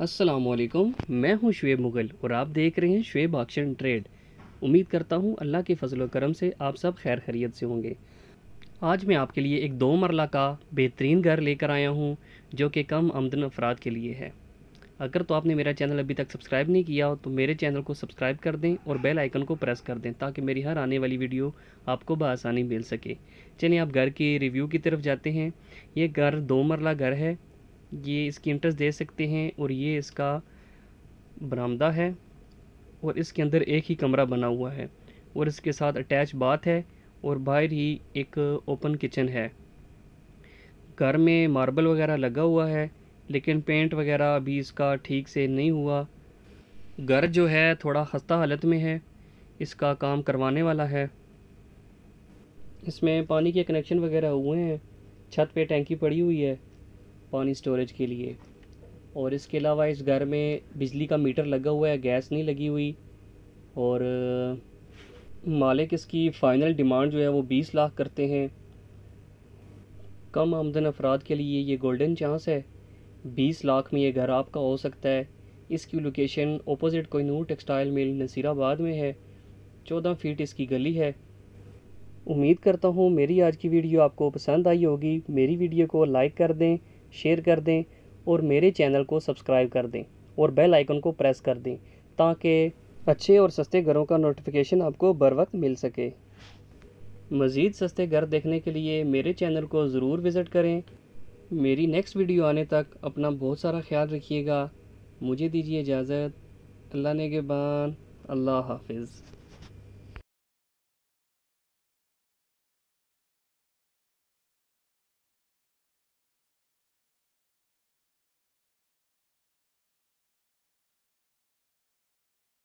असलकम मैं हूं शुएब मुग़ल और आप देख रहे हैं शुएब आक्शन ट्रेड उम्मीद करता हूं अल्लाह के फजल करम से आप सब खैर खरीत से होंगे आज मैं आपके लिए एक दो मरला का बेहतरीन घर लेकर आया हूं जो कि कम आमदन अफराद के लिए है अगर तो आपने मेरा चैनल अभी तक सब्सक्राइब नहीं किया तो मेरे चैनल को सब्सक्राइब कर दें और बेल आइकन को प्रेस कर दें ताकि मेरी हर आने वाली वीडियो आपको बसानी मिल सके चलिए आप घर के रिव्यू की तरफ जाते हैं ये घर दो मरला घर है ये इसकी इंटरेस्ट दे सकते हैं और ये इसका बरामदा है और इसके अंदर एक ही कमरा बना हुआ है और इसके साथ अटैच बाथ है और बाहर ही एक ओपन किचन है घर में मार्बल वगैरह लगा हुआ है लेकिन पेंट वगैरह अभी इसका ठीक से नहीं हुआ घर जो है थोड़ा खस्ता हालत में है इसका काम करवाने वाला है इसमें पानी के कनेक्शन वगैरह हुए हैं छत पे टैंकी पड़ी हुई है पानी स्टोरेज के लिए और इसके अलावा इस घर में बिजली का मीटर लगा हुआ है गैस नहीं लगी हुई और मालिक इसकी फ़ाइनल डिमांड जो है वो बीस लाख करते हैं कम आमदन अफराद के लिए ये गोल्डन चांस है बीस लाख में ये घर आपका हो सकता है इसकी location opposite Kohinoor textile mill Nasirabad में है चौदह फीट इसकी गली है उम्मीद करता हूँ मेरी आज की वीडियो आपको पसंद आई होगी मेरी वीडियो को लाइक कर दें शेयर कर दें और मेरे चैनल को सब्सक्राइब कर दें और बेल आइकन को प्रेस कर दें ताकि अच्छे और सस्ते घरों का नोटिफिकेशन आपको बर वक्त मिल सके मज़ीद सस्ते घर देखने के लिए मेरे चैनल को ज़रूर विज़िट करें मेरी नेक्स्ट वीडियो आने तक अपना बहुत सारा ख्याल रखिएगा मुझे दीजिए इजाज़त अल्लाह ने के बान अल्लाह हाफिज़